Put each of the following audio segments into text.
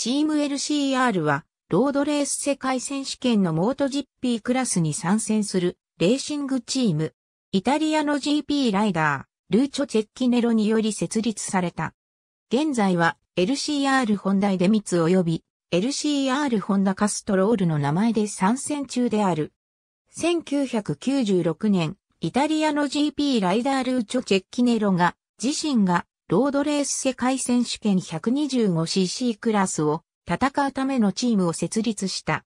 チーム LCR は、ロードレース世界選手権のモート GP クラスに参戦するレーシングチーム。イタリアの GP ライダー、ルーチョ・チェッキネロにより設立された。現在は LCR ホンダイデミツ及び LCR ホンダカストロールの名前で参戦中である。1996年、イタリアの GP ライダールーチョ・チェッキネロが自身がロードレース世界選手権 125cc クラスを戦うためのチームを設立した。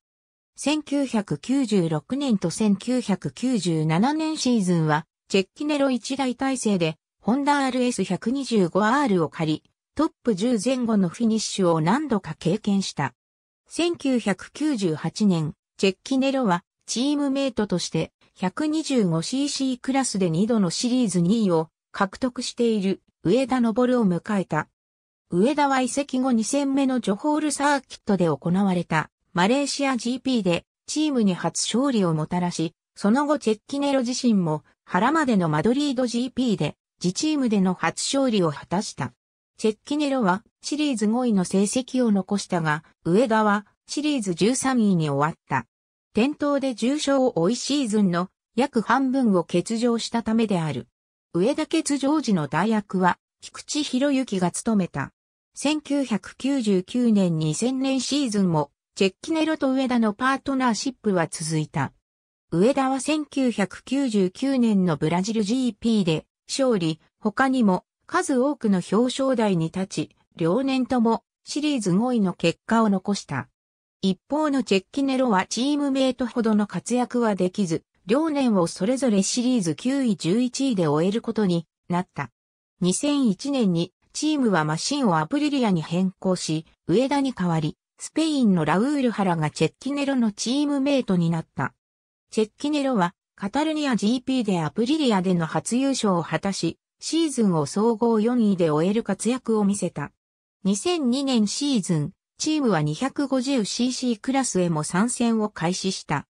1996年と1997年シーズンは、チェッキネロ1台体制で、ホンダ RS125R を借り、トップ10前後のフィニッシュを何度か経験した。1998年、チェッキネロは、チームメイトとして 125cc クラスで2度のシリーズ2位を獲得している上田昇を迎えた。上田は移籍後2戦目のジョホールサーキットで行われたマレーシア GP でチームに初勝利をもたらし、その後チェッキネロ自身も原までのマドリード GP で自チームでの初勝利を果たした。チェッキネロはシリーズ5位の成績を残したが、上田はシリーズ13位に終わった。転倒で重傷を負いシーズンの約半分を欠場したためである。上田欠場時の代役は、菊池博之が務めた。1999年2000年シーズンも、チェッキネロと上田のパートナーシップは続いた。上田は1999年のブラジル GP で勝利、他にも数多くの表彰台に立ち、両年ともシリーズ5位の結果を残した。一方のチェッキネロはチームメイトほどの活躍はできず、両年をそれぞれシリーズ9位11位で終えることになった。2001年にチームはマシンをアプリリアに変更し、上田に代わり、スペインのラウールハラがチェッキネロのチームメイトになった。チェッキネロはカタルニア GP でアプリリアでの初優勝を果たし、シーズンを総合4位で終える活躍を見せた。2002年シーズン、チームは 250cc クラスへも参戦を開始した。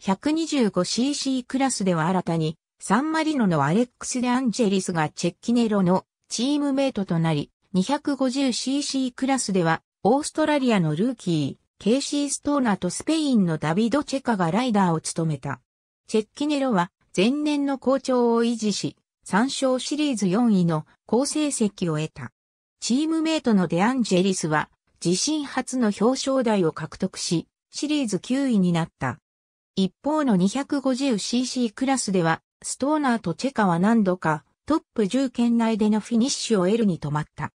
125cc クラスでは新たに、サンマリノのアレックス・デ・アンジェリスがチェッキネロのチームメイトとなり、250cc クラスでは、オーストラリアのルーキー、ケイシー・ストーナーとスペインのダビド・チェカがライダーを務めた。チェッキネロは、前年の好調を維持し、参照シリーズ4位の好成績を得た。チームメイトのデ・アンジェリスは、自身初の表彰台を獲得し、シリーズ9位になった。一方の 250cc クラスでは、ストーナーとチェカは何度かトップ10圏内でのフィニッシュを得るに止まった。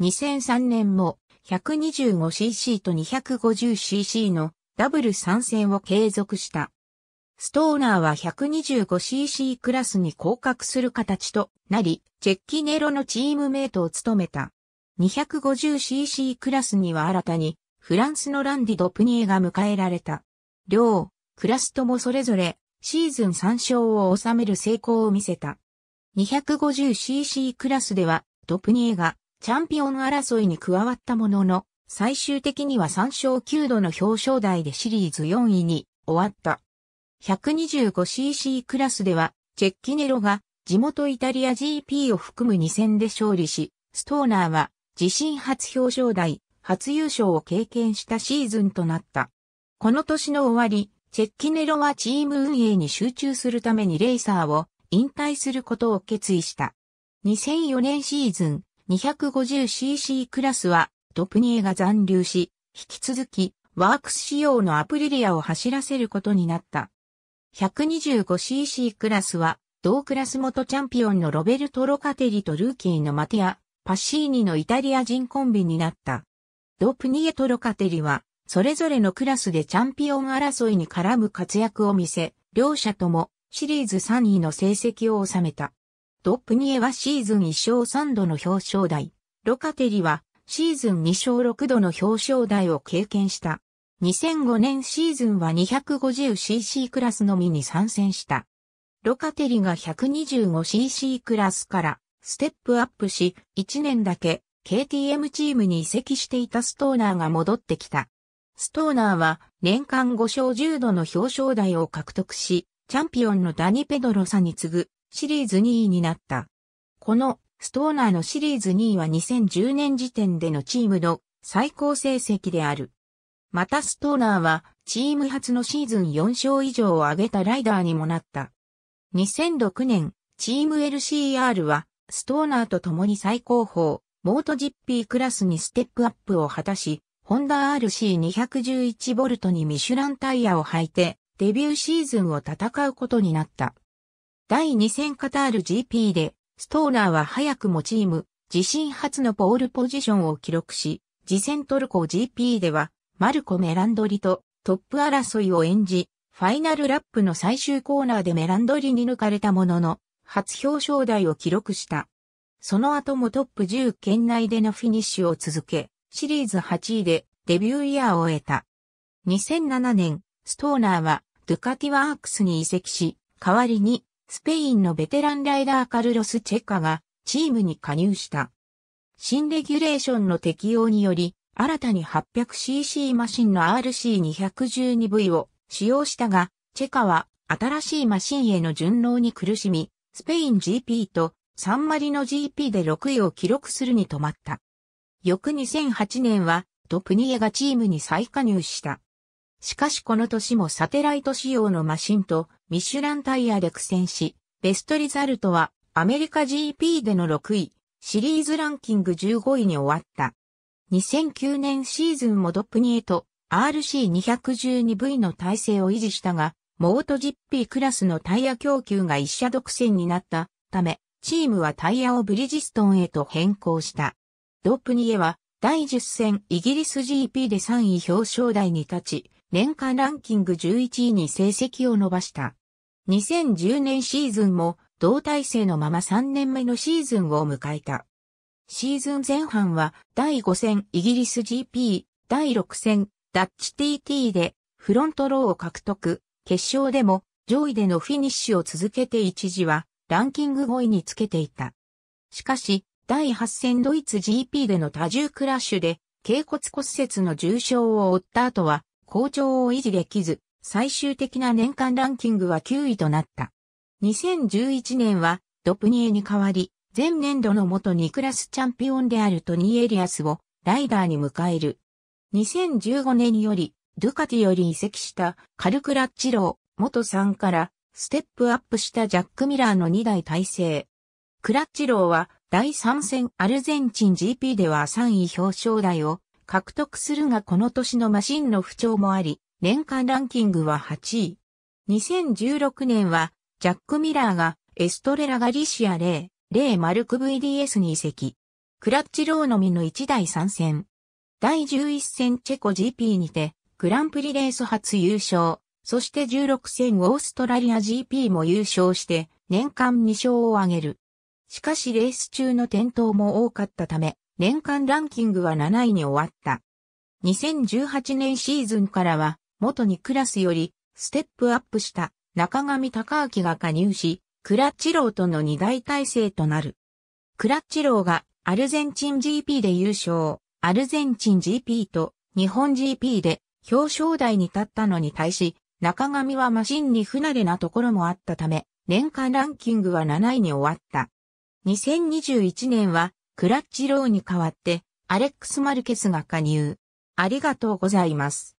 2003年も 125cc と 250cc のダブル参戦を継続した。ストーナーは 125cc クラスに降格する形となり、チェッキネロのチームメイトを務めた。250cc クラスには新たに、フランスのランディ・ドプニエが迎えられた。両、クラスともそれぞれシーズン3勝を収める成功を見せた。250cc クラスではドプニエがチャンピオン争いに加わったものの、最終的には3勝9度の表彰台でシリーズ4位に終わった。125cc クラスでは、チェッキネロが地元イタリア GP を含む2戦で勝利し、ストーナーは自身初表彰台、初優勝を経験したシーズンとなった。この年の終わり、チェッキネロはチーム運営に集中するためにレイサーを引退することを決意した。2004年シーズン 250cc クラスはドプニエが残留し、引き続きワークス仕様のアプリリアを走らせることになった。125cc クラスは同クラス元チャンピオンのロベルト・ロカテリとルーキーのマティア・パッシーニのイタリア人コンビになった。ドプニエとロカテリはそれぞれのクラスでチャンピオン争いに絡む活躍を見せ、両者ともシリーズ3位の成績を収めた。ドップニエはシーズン1勝3度の表彰台。ロカテリはシーズン2勝6度の表彰台を経験した。2005年シーズンは 250cc クラスのみに参戦した。ロカテリが 125cc クラスからステップアップし、1年だけ KTM チームに移籍していたストーナーが戻ってきた。ストーナーは年間5勝10度の表彰台を獲得し、チャンピオンのダニ・ペドロサに次ぐシリーズ2位になった。このストーナーのシリーズ2位は2010年時点でのチームの最高成績である。またストーナーはチーム初のシーズン4勝以上を挙げたライダーにもなった。2006年、チーム LCR はストーナーと共に最高峰、モート GP クラスにステップアップを果たし、ホンダ RC211V にミシュランタイヤを履いて、デビューシーズンを戦うことになった。第2戦カタール GP で、ストーナーは早くもチーム、自身初のポールポジションを記録し、次戦トルコ GP では、マルコ・メランドリとトップ争いを演じ、ファイナルラップの最終コーナーでメランドリに抜かれたものの、初表彰台を記録した。その後もトップ10圏内でのフィニッシュを続け、シリーズ8位でデビューイヤーを終えた。2007年、ストーナーはドゥカティワークスに移籍し、代わりにスペインのベテランライダーカルロス・チェカがチームに加入した。新レギュレーションの適用により、新たに 800cc マシンの RC212V を使用したが、チェカは新しいマシンへの順応に苦しみ、スペイン GP とサンマリの GP で6位を記録するに止まった。翌2008年はトプニエがチームに再加入した。しかしこの年もサテライト仕様のマシンとミシュランタイヤで苦戦し、ベストリザルトはアメリカ GP での6位、シリーズランキング15位に終わった。2009年シーズンもドプニエと RC212V の体制を維持したが、モート GP クラスのタイヤ供給が一社独占になったため、チームはタイヤをブリジストンへと変更した。ドープニエは、第10戦イギリス GP で3位表彰台に立ち、年間ランキング11位に成績を伸ばした。2010年シーズンも、同体制のまま3年目のシーズンを迎えた。シーズン前半は、第5戦イギリス GP、第6戦ダッチ TT でフロントローを獲得。決勝でも上位でのフィニッシュを続けて一時はランキング5位につけていた。しかし、第8戦ドイツ GP での多重クラッシュで、頸骨骨折の重傷を負った後は、好調を維持できず、最終的な年間ランキングは9位となった。2011年は、ドプニエに代わり、前年度の元2クラスチャンピオンであるトニー・エリアスをライダーに迎える。2015年より、ドゥカティより移籍したカルクラッチロー、元3からステップアップしたジャック・ミラーの2台体制。クラッチローは第3戦アルゼンチン GP では3位表彰台を獲得するがこの年のマシンの不調もあり、年間ランキングは8位。2016年は、ジャック・ミラーがエストレラ・ガリシアレレイ・マルク VDS に移籍。クラッチローのみの1第参戦。第11戦チェコ GP にて、グランプリレース初優勝。そして16戦オーストラリア GP も優勝して、年間2勝を挙げる。しかしレース中の転倒も多かったため、年間ランキングは7位に終わった。2018年シーズンからは、元にクラスより、ステップアップした中上隆明が加入し、クラッチローとの二大体制となる。クラッチローがアルゼンチン GP で優勝、アルゼンチン GP と日本 GP で表彰台に立ったのに対し、中上はマシンに不慣れなところもあったため、年間ランキングは7位に終わった。2021年はクラッチローに代わってアレックス・マルケスが加入。ありがとうございます。